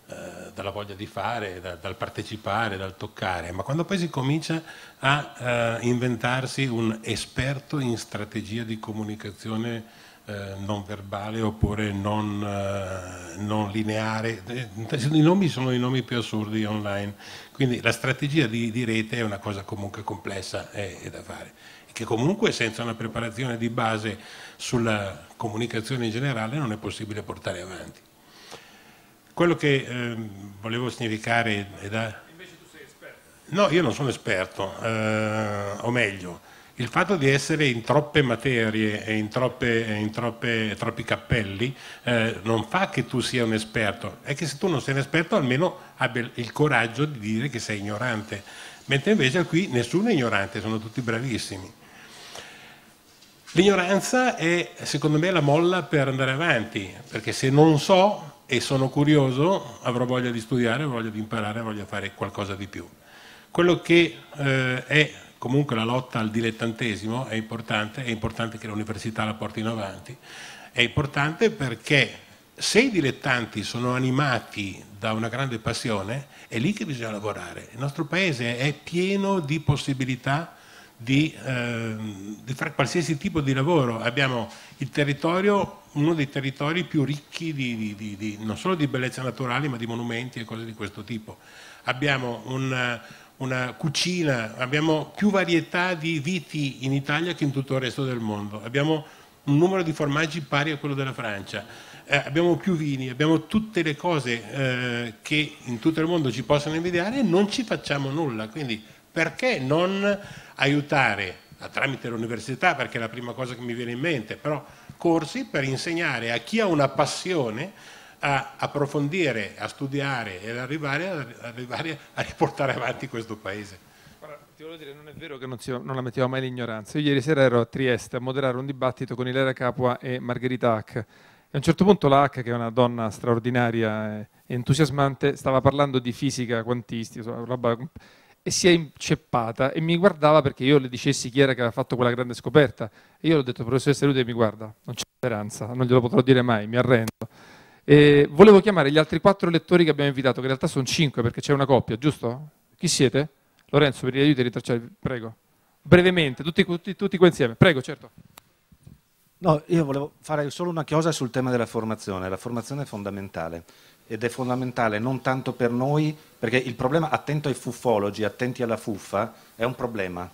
eh, dalla voglia di fare, da, dal partecipare, dal toccare, ma quando poi si comincia a eh, inventarsi un esperto in strategia di comunicazione eh, non verbale oppure non, eh, non, lineare. I nomi sono i nomi più assurdi online, quindi la strategia di, di rete è una cosa comunque complessa e da fare, che comunque senza una preparazione di base sulla comunicazione in generale non è possibile portare avanti. Quello che ehm, volevo significare è da... No, io non sono esperto, eh, o meglio, il fatto di essere in troppe materie e in, troppe, in troppe, troppi cappelli eh, non fa che tu sia un esperto, è che se tu non sei un esperto almeno abbia il coraggio di dire che sei ignorante, mentre invece qui nessuno è ignorante, sono tutti bravissimi. L'ignoranza è secondo me la molla per andare avanti, perché se non so e sono curioso avrò voglia di studiare, voglia di imparare, voglia di fare qualcosa di più. Quello che eh, è comunque la lotta al dilettantesimo è importante, è importante che l'università la porti in avanti, è importante perché se i dilettanti sono animati da una grande passione, è lì che bisogna lavorare. Il nostro paese è pieno di possibilità di, eh, di fare qualsiasi tipo di lavoro. Abbiamo il territorio, uno dei territori più ricchi di, di, non solo di bellezza naturale ma di monumenti e cose di questo tipo. Abbiamo un una cucina, abbiamo più varietà di viti in Italia che in tutto il resto del mondo, abbiamo un numero di formaggi pari a quello della Francia, eh, abbiamo più vini, abbiamo tutte le cose eh, che in tutto il mondo ci possono invidiare e non ci facciamo nulla, quindi perché non aiutare tramite l'università, perché è la prima cosa che mi viene in mente, però corsi per insegnare a chi ha una passione a approfondire, a studiare e ad arrivare, ad arrivare a riportare avanti questo Paese. Ti voglio dire, non è vero che non, si, non la metteva mai l'ignoranza. Io ieri sera ero a Trieste a moderare un dibattito con Ilera Capua e Margherita Hack. E a un certo punto la Hack, che è una donna straordinaria e entusiasmante, stava parlando di fisica quantistica, roba, e si è inceppata e mi guardava perché io le dicessi chi era che aveva fatto quella grande scoperta. E io le ho detto, professore Lute, mi guarda, non c'è speranza, non glielo potrò dire mai, mi arrendo. Eh, volevo chiamare gli altri quattro lettori che abbiamo invitato, che in realtà sono cinque perché c'è una coppia, giusto? Chi siete? Lorenzo, per gli aiuti a ritracciare, prego. Brevemente, tutti, tutti, tutti qua insieme. Prego, certo. No, io volevo fare solo una chiosa sul tema della formazione. La formazione è fondamentale ed è fondamentale non tanto per noi, perché il problema, attento ai fuffologi, attenti alla fuffa, è un problema.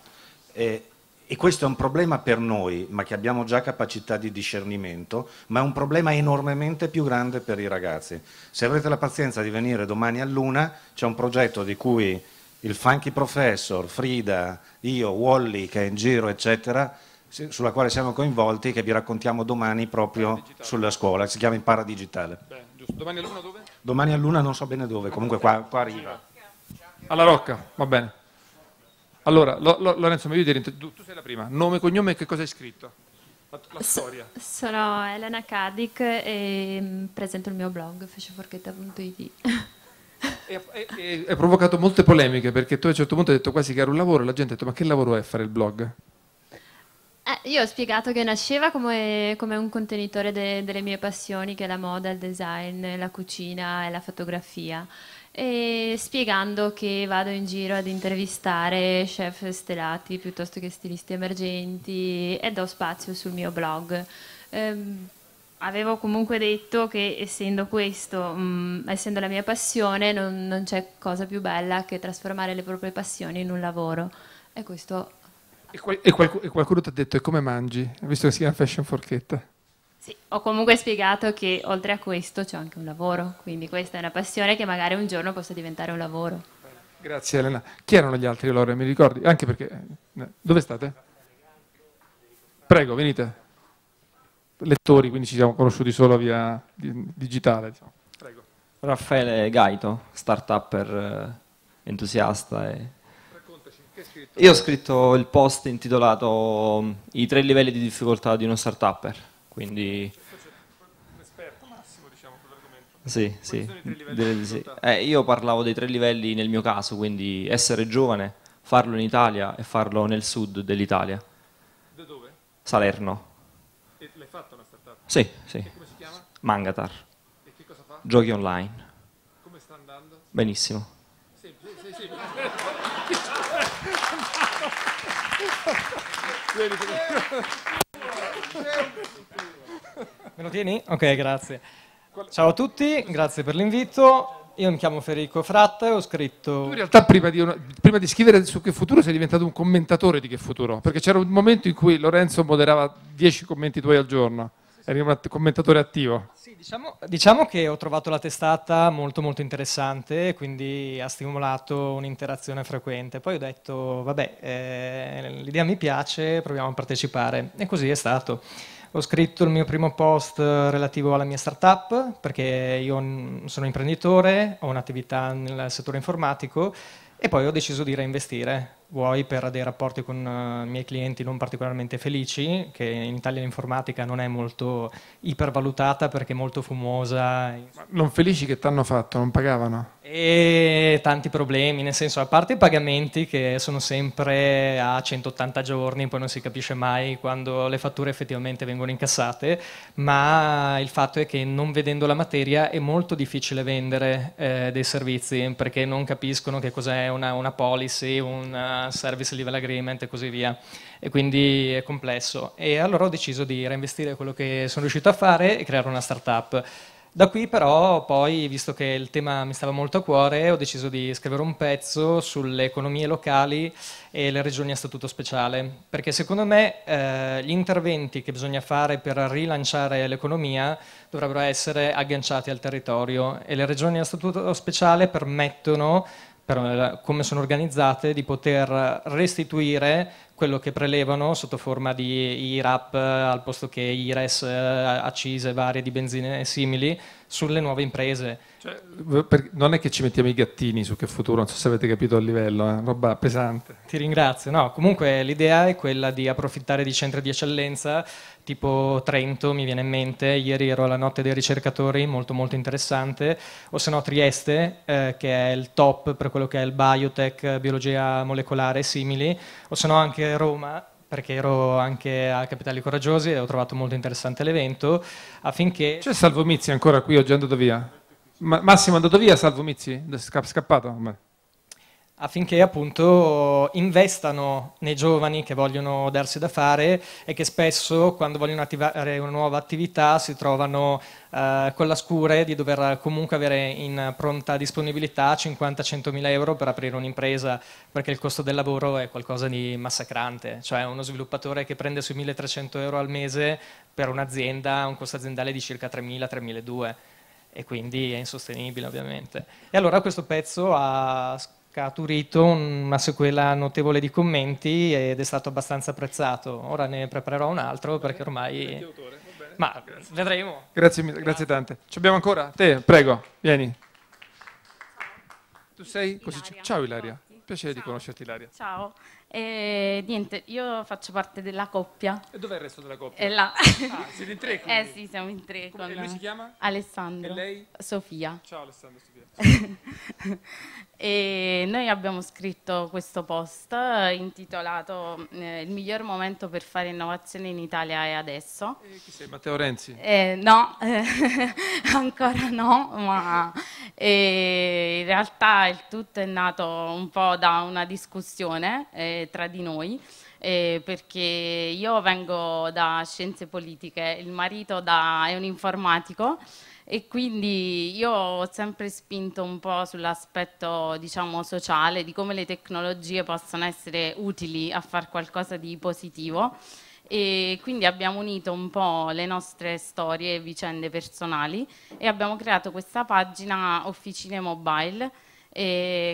E e questo è un problema per noi, ma che abbiamo già capacità di discernimento, ma è un problema enormemente più grande per i ragazzi. Se avrete la pazienza di venire domani a Luna, c'è un progetto di cui il funky professor, Frida, io, Wally che è in giro, eccetera, sulla quale siamo coinvolti, che vi raccontiamo domani proprio sulla scuola, si chiama Impara Digitale. Beh, domani a Luna dove? Domani a Luna non so bene dove, comunque qua, qua arriva. Alla Rocca, va bene. Allora, lo, lo, Lorenzo, mi devi tu, tu, sei la prima, nome, cognome, e che cosa hai scritto? La, la S- Sono Elena Kadic e mm, presento il mio blog feceforchetta.it. Hai provocato molte polemiche perché tu a un certo punto hai detto quasi che era un lavoro e la gente ha detto ma che lavoro è fare il blog? Eh, io ho spiegato che nasceva come, come un contenitore de, delle mie passioni che è la moda, il design, la cucina e la fotografia e spiegando che vado in giro ad intervistare chef stellati piuttosto che stilisti emergenti e do spazio sul mio blog. Ehm, avevo comunque detto che essendo questo, mh, mm, essendo la mia passione, non, non c'è cosa più bella che trasformare le proprie passioni in un lavoro. E questo... E, qual- e, qual- e qualcuno ti ha detto e come mangi? Visto che si chiama Fashion Forchetta. Sì, ho comunque spiegato che oltre a questo c'è anche un lavoro, quindi questa è una passione che magari un giorno possa diventare un lavoro. Grazie Elena. Chi erano gli altri Lore? Mi ricordi? Anche perché... Eh, dove state? Prego, venite. Lettori, quindi ci siamo conosciuti solo via digitale. Diciamo. Prego. Raffaele Gaito, start-upper eh, entusiasta e io ho scritto il post intitolato I tre livelli di difficoltà di uno startupper. Quindi... Sì, sì. Delle, sì. Eh, io parlavo dei tre livelli nel mio caso, quindi essere giovane, farlo in Italia e farlo nel sud dell'Italia. Da dove? Salerno. E l'hai fatta una startup? Sì, sì. E come si chiama? Mangatar. E che cosa fa? Giochi online. Come sta andando? Benissimo. Sì, sì, sì. sì. [laughs] Me lo tieni? Ok, grazie. Ciao a tutti, grazie per l'invito. Io mi chiamo Federico Fratta e ho scritto... Tu in realtà prima di, prima di, scrivere su Che Futuro sei diventato un commentatore di Che Futuro, perché c'era un momento in cui Lorenzo moderava 10 commenti tuoi al giorno eri un commentatore attivo. Sì, diciamo, diciamo, che ho trovato la testata molto molto interessante, quindi ha stimolato un'interazione frequente. Poi ho detto, vabbè, eh, l'idea mi piace, proviamo a partecipare. E così è stato. Ho scritto il mio primo post eh, relativo alla mia startup, perché io sono imprenditore, ho un'attività nel settore informatico e poi ho deciso di reinvestire vuoi per dei rapporti con uh, eh, i miei clienti non particolarmente felici, che in Italia l'informatica non è molto ipervalutata perché è molto fumosa. Ma non felici che ti hanno fatto, non pagavano? E tanti problemi, nel senso, a parte i pagamenti che sono sempre a 180 giorni, poi non si capisce mai quando le fatture effettivamente vengono incassate, ma il fatto è che non vedendo la materia è molto difficile vendere eh, dei servizi perché non capiscono che cos'è una, una policy, un service level agreement e così via, e quindi è complesso. E allora ho deciso di reinvestire quello che sono riuscito a fare e creare una startup. Da qui però poi, visto che il tema mi stava molto a cuore, ho deciso di scrivere un pezzo sulle economie locali e le regioni a statuto speciale, perché secondo me eh, gli interventi che bisogna fare per rilanciare l'economia dovrebbero essere agganciati al territorio e le regioni a statuto speciale permettono per eh, come sono organizzate, di poter restituire quello che prelevano sotto forma di IRAP eh, al posto che IRES, eh, accise varie di benzina e simili, sulle nuove imprese. Cioè, non è che ci mettiamo i gattini su che futuro, non so se avete capito il livello, è eh? roba pesante. Ti ringrazio, no, comunque l'idea è quella di approfittare di centri di eccellenza, tipo Trento mi viene in mente, ieri ero alla notte dei ricercatori, molto molto interessante, o se no Trieste, eh, che è il top per quello che è il biotech, biologia molecolare e simili, o se no anche Roma, perché ero anche a Capitali Coraggiosi e ho trovato molto interessante l'evento, affinché... C'è Salvo Mizzi ancora qui, oggi è andato via? Ma Massimo è andato via, Salvo Mizzi? Sca- scappato? Beh affinché appunto investano nei giovani che vogliono darsi da fare e che spesso quando vogliono attivare una nuova attività si trovano eh, con la scure di dover comunque avere in pronta disponibilità 50-100 euro per aprire un'impresa perché il costo del lavoro è qualcosa di massacrante, cioè uno sviluppatore che prende sui 1300 euro al mese per un'azienda un costo aziendale di circa 3.000-3.200 e quindi è insostenibile ovviamente. E allora questo pezzo ha che una sequela notevole di commenti ed è stato abbastanza apprezzato. Ora ne preparerò un altro perché ormai... Ma vedremo. Grazie, grazie, grazie tante. Ci abbiamo ancora? Te, prego, vieni. Tu sei? Così, Ciao Ilaria, piacere Ciao. di conoscerti Ilaria. Ciao. E niente, io faccio parte della coppia. E dov'è il resto della coppia? È là. Ah, siete in tre? Eh, quindi. Eh sì, siamo in tre. Come, con... lui si chiama? Alessandro. E lei? Sofia. Ciao Alessandro, Sofia. [laughs] E noi abbiamo scritto questo post eh, intitolato eh, Il miglior momento per fare innovazione in Italia è adesso. E chi sei, Matteo Renzi? Eh, no, [laughs] ancora no, ma in realtà il tutto è nato un po' da una discussione eh, tra di noi. Eh, perché io vengo da scienze politiche, il marito da, è un informatico e quindi io ho sempre spinto un po' sull'aspetto diciamo sociale di come le tecnologie possono essere utili a fare qualcosa di positivo e quindi abbiamo unito un po' le nostre storie e vicende personali e abbiamo creato questa pagina Officine Mobile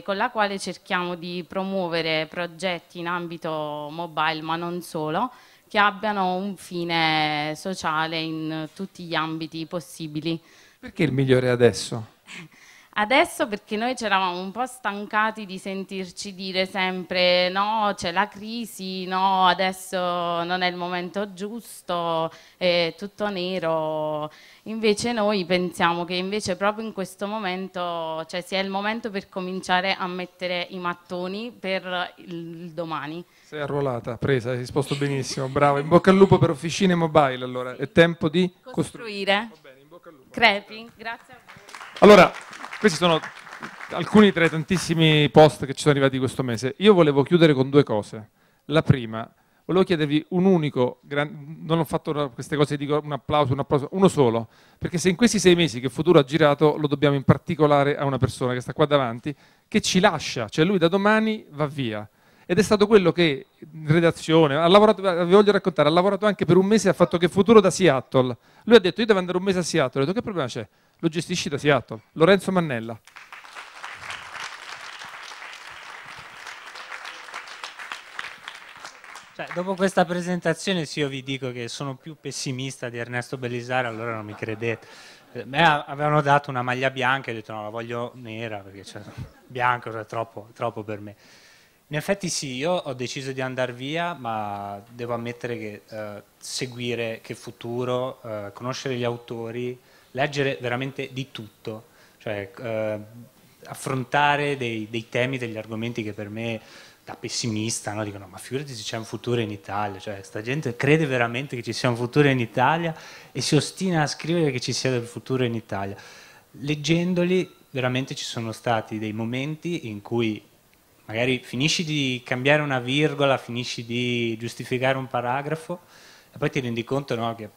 con la quale cerchiamo di promuovere progetti in ambito mobile ma non solo che abbiano un fine sociale in tutti gli ambiti possibili. Perché il migliore adesso? [laughs] Adesso perché noi ci eravamo un po' stancati di sentirci dire sempre no, c'è la crisi, no, adesso non è il momento giusto, è tutto nero. Invece noi pensiamo che invece proprio in questo momento, cioè sia il momento per cominciare a mettere i mattoni per il domani. Sei arruolata, presa, hai risposto benissimo, bravo. In bocca al lupo per Officine Mobile allora, è tempo di costruire. costruire. Bene, Crepi, grazie a voi. Allora, questi sono alcuni tra i tantissimi post che ci sono arrivati questo mese. Io volevo chiudere con due cose. La prima, volevo chiedervi un unico, non ho fatto queste cose, dico un applauso, un applauso, uno solo, perché se in questi sei mesi che Futuro ha girato lo dobbiamo in particolare a una persona che sta qua davanti, che ci lascia, cioè lui da domani va via. Ed è stato quello che in redazione, ha lavorato, vi voglio raccontare, ha lavorato anche per un mese e ha fatto che Futuro da Seattle. Lui ha detto io devo andare un mese a Seattle, ho detto che problema c'è? lo gestisci da Seattle. Lorenzo Mannella. Cioè, dopo questa presentazione se io vi dico che sono più pessimista di Ernesto Bellisario, allora non mi credete. me eh, avevano dato una maglia bianca e ho detto no, la voglio nera perché cioè, bianco è cioè, troppo, troppo per me. In effetti sì, io ho deciso di andare via, ma devo ammettere che eh, seguire che futuro, eh, conoscere gli autori, leggere veramente di tutto, cioè eh, affrontare dei, dei, temi, degli argomenti che per me da pessimista no? dicono ma figurati se c'è un futuro in Italia, cioè sta gente crede veramente che ci sia un futuro in Italia e si ostina a scrivere che ci sia del futuro in Italia. Leggendoli veramente ci sono stati dei momenti in cui magari finisci di cambiare una virgola, finisci di giustificare un paragrafo e poi ti rendi conto no, che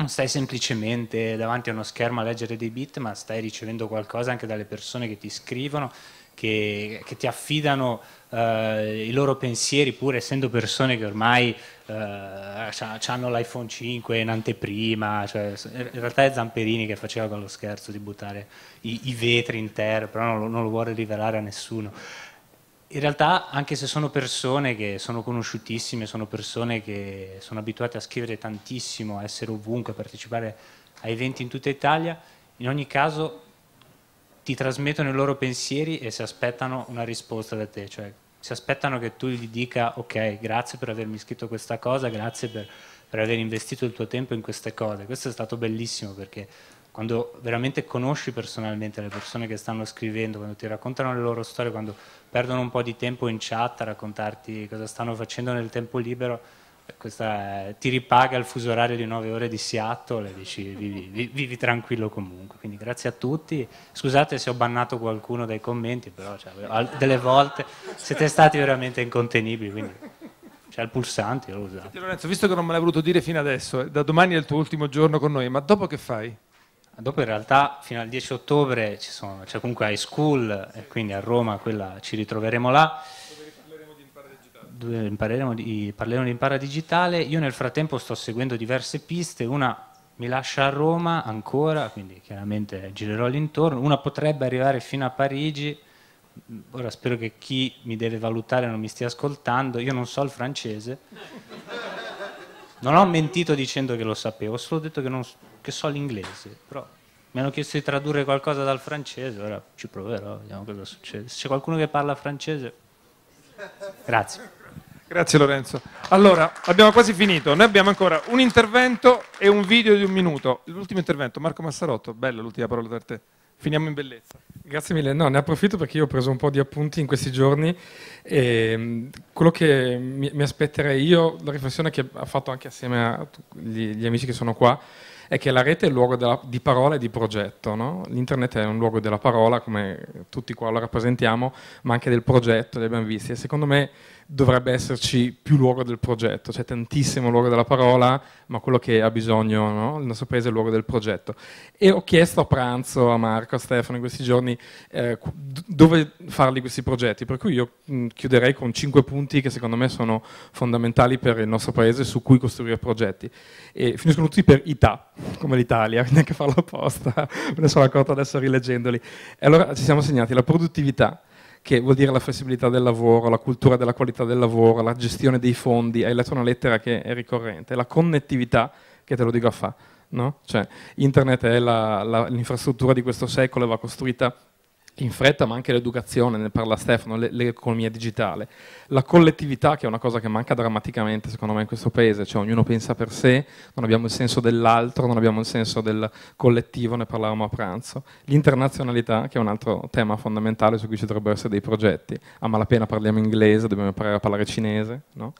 non stai semplicemente davanti a uno schermo a leggere dei beat, ma stai ricevendo qualcosa anche dalle persone che ti scrivono, che, che ti affidano eh, i loro pensieri, pur essendo persone che ormai eh, hanno l'iPhone 5 in anteprima. Cioè, in realtà è Zamperini che faceva quello scherzo di buttare i, i vetri in terra, però non lo, non lo vuole rivelare a nessuno in realtà anche se sono persone che sono conosciutissime, sono persone che sono abituate a scrivere tantissimo, a essere ovunque, a partecipare a eventi in tutta Italia, in ogni caso ti trasmettono i loro pensieri e si aspettano una risposta da te, cioè si aspettano che tu gli dica ok, grazie per avermi scritto questa cosa, grazie per, per aver investito il tuo tempo in queste cose. Questo è stato bellissimo perché quando veramente conosci personalmente le persone che stanno scrivendo, quando ti raccontano le loro storie, quando perdono un po' di tempo in chat a raccontarti cosa stanno facendo nel tempo libero, eh, questa, eh, ti ripaga il fuso orario di 9 ore di Seattle e dici vivi, vivi, tranquillo comunque. Quindi grazie a tutti, scusate se ho bannato qualcuno dai commenti, però cioè, delle volte siete stati veramente incontenibili. Quindi c'è cioè, il pulsante, io lo usato. Lorenzo, visto che non me l'hai voluto dire fino adesso, eh, da domani è il tuo ultimo giorno con noi, ma dopo che fai? Dopo in realtà fino al 10 ottobre c'è cioè, comunque High School, sì. quindi a Roma quella, ci ritroveremo là. Dove parleremo di, parleremo di impara digitale. Io nel frattempo sto seguendo diverse piste, una mi lascia a Roma ancora, quindi chiaramente girerò all'intorno, una potrebbe arrivare fino a Parigi, ora spero che chi mi deve valutare non mi stia ascoltando, io non so il francese. Non ho mentito dicendo che lo sapevo, ho solo detto che, non, che so l'inglese, però mi hanno chiesto di tradurre qualcosa dal francese, ora ci proverò, vediamo cosa succede. Se c'è qualcuno che parla francese, grazie. Grazie Lorenzo. Allora, abbiamo quasi finito, noi abbiamo ancora un intervento e un video di un minuto. L'ultimo intervento, Marco Massarotto, bella l'ultima parola per te. Finiamo in bellezza. Grazie mille, no, ne approfitto perché io ho preso un po' di appunti in questi giorni e mm, quello che mi, mi aspetterei io, la riflessione che ha fatto anche assieme agli amici che sono qua, è che la rete è il luogo della, di parola e di progetto, no? l'internet è un luogo della parola come tutti qua lo rappresentiamo, ma anche del progetto, li abbiamo visti e secondo me dovrebbe esserci più luogo del progetto, c'è cioè tantissimo luogo della parola, ma quello che ha bisogno no? il nostro paese è il luogo del progetto. E ho chiesto a pranzo a Marco, a Stefano in questi giorni eh, dove farli questi progetti, per cui io chiuderei con cinque punti che secondo me sono fondamentali per il nostro paese su cui costruire progetti. E finiscono tutti per ITA, come l'Italia, [laughs] neanche farlo apposta, [laughs] me ne sono accorto adesso rileggendoli. E allora ci siamo segnati la produttività, che vuol dire la flessibilità del lavoro, la cultura della qualità del lavoro, la gestione dei fondi, hai letto una lettera che è ricorrente, la connettività, che te lo dico a fa, no? cioè, internet è l'infrastruttura di questo secolo e va costruita in fretta, ma anche l'educazione, ne parla Stefano, l'economia digitale. La collettività, che è una cosa che manca drammaticamente, secondo me, in questo paese, cioè ognuno pensa per sé, non abbiamo il senso dell'altro, non abbiamo il senso del collettivo, ne parlavamo a pranzo. L'internazionalità, che è un altro tema fondamentale su cui ci dovrebbero essere dei progetti. A malapena parliamo inglese, dobbiamo imparare a parlare cinese, no?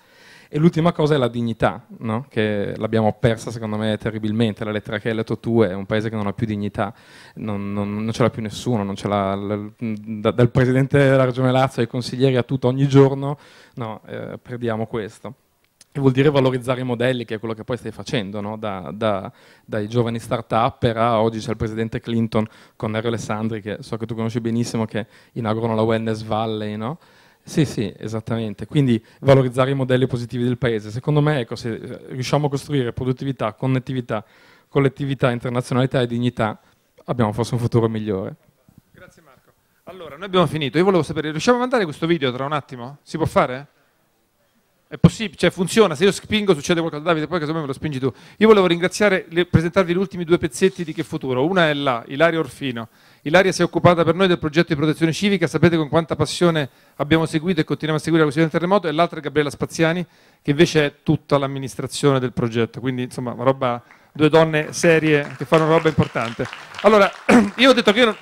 E l'ultima cosa è la dignità, no? che l'abbiamo persa secondo me terribilmente. La lettera che hai letto tu è un paese che non ha più dignità, non, non, non ce l'ha più nessuno, da, dal presidente della Regione Lazio ai consiglieri a tutto, ogni giorno no, eh, perdiamo questo. E vuol dire valorizzare i modelli, che è quello che poi stai facendo, no? da, da, dai giovani start up a oggi c'è il presidente Clinton con Nero Alessandri, che so che tu conosci benissimo, che inaugurano la Wellness Valley, no? Sì, sì, esattamente. Quindi valorizzare i modelli positivi del paese. Secondo me, ecco, se eh, riusciamo a costruire produttività, connettività, collettività, internazionalità e dignità, abbiamo forse un futuro migliore. Grazie Marco. Allora, noi abbiamo finito. Io volevo sapere, riusciamo a mandare questo video tra un attimo? Si può fare? È possibile, cioè funziona, se io spingo succede qualcosa, Davide, poi casomai me lo spingi tu. Io volevo ringraziare, le, presentarvi gli ultimi due pezzetti di Che Futuro. Una è la, Ilaria Orfino. Ilaria si è occupata per noi del progetto di protezione civica, sapete con quanta passione abbiamo seguito e continuiamo a seguire la questione del terremoto, e l'altra è Gabriella Spaziani, che invece è tutta l'amministrazione del progetto. Quindi insomma, roba, due donne serie che fanno una roba importante. Allora, [clears throat] io ho detto che io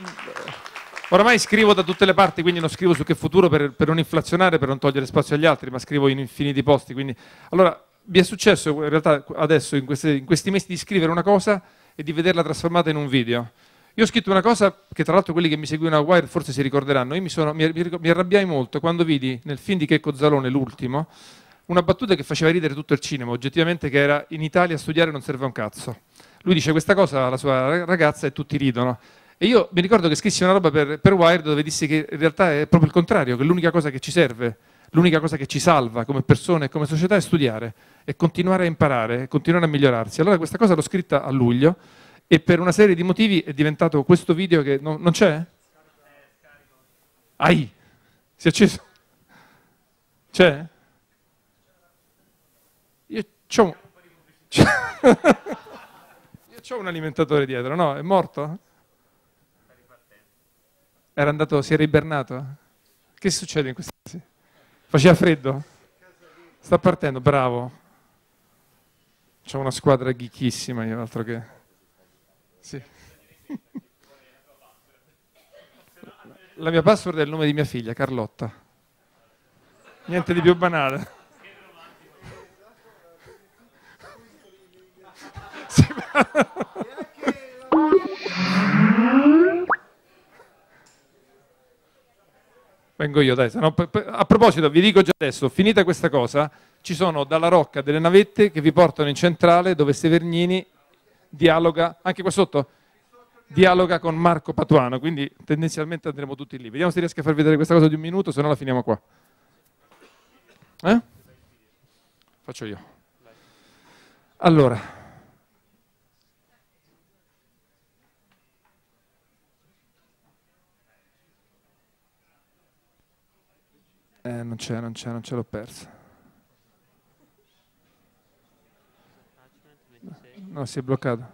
Ormai scrivo da tutte le parti, quindi non scrivo su che futuro per, per, non inflazionare, per non togliere spazio agli altri, ma scrivo in infiniti posti. Quindi... Allora, mi è successo in realtà adesso, in questi, in questi mesi, di scrivere una cosa e di vederla trasformata in un video. Io ho scritto una cosa che tra l'altro quelli che mi seguivano a Wire forse si ricorderanno, io mi, sono, mi, mi arrabbiai molto quando vidi nel film di Checco Zalone, l'ultimo, una battuta che faceva ridere tutto il cinema, oggettivamente che era in Italia studiare non serve un cazzo. Lui dice questa cosa alla sua ragazza e tutti ridono. E io mi ricordo che scrissi una roba per, per Wired dove dissi che in realtà è proprio il contrario, che l'unica cosa che ci serve, l'unica cosa che ci salva come persone e come società è studiare, è continuare a imparare, è continuare a migliorarsi. Allora questa cosa l'ho scritta a luglio e per una serie di motivi è diventato questo video che no, non c'è? Ai, si è acceso? C'è? Io c'ho un... [laughs] Io c'ho un alimentatore dietro, no? È morto? Era andato, si era ibernato? Che succede in questi casi? Faceva freddo? Sta partendo, bravo. C'è una squadra ghichissima io, altro che... Sì. [laughs] La mia password è il nome di mia figlia, Carlotta. Niente di più banale. [laughs] Sì, ma... Vengo io, dai. No, a proposito, vi dico già adesso, finita questa cosa, ci sono dalla Rocca delle navette che vi portano in centrale dove Severgnini dialoga, anche qua sotto, dialoga con Marco Patuano, quindi tendenzialmente andremo tutti lì. Vediamo se riesco a far vedere questa cosa di un minuto, se no la finiamo qua. Eh? Faccio io. Allora, Eh, non c'è, non c'è, non ce l'ho persa. No, si è bloccato.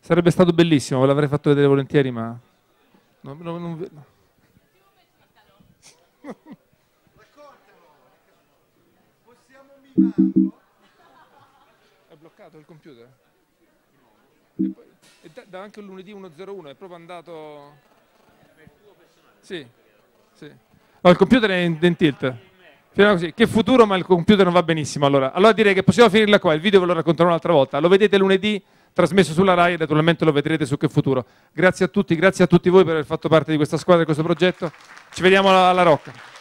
Sarebbe stato bellissimo, ve l'avrei fatto vedere volentieri, ma... No, no, non... È bloccato il computer? E poi, e da, da anche il lunedì 101, è proprio andato... Sì, sì. No, il computer è in, in tilt. così. Che futuro, ma il computer non va benissimo. Allora. allora direi che possiamo finirla qua. Il video ve lo racconterò un'altra volta. Lo vedete lunedì, trasmesso sulla RAI, e naturalmente lo vedrete su Che futuro. Grazie a tutti, grazie a tutti voi per aver fatto parte di questa squadra, e di questo progetto. Ci vediamo alla, alla Rocca.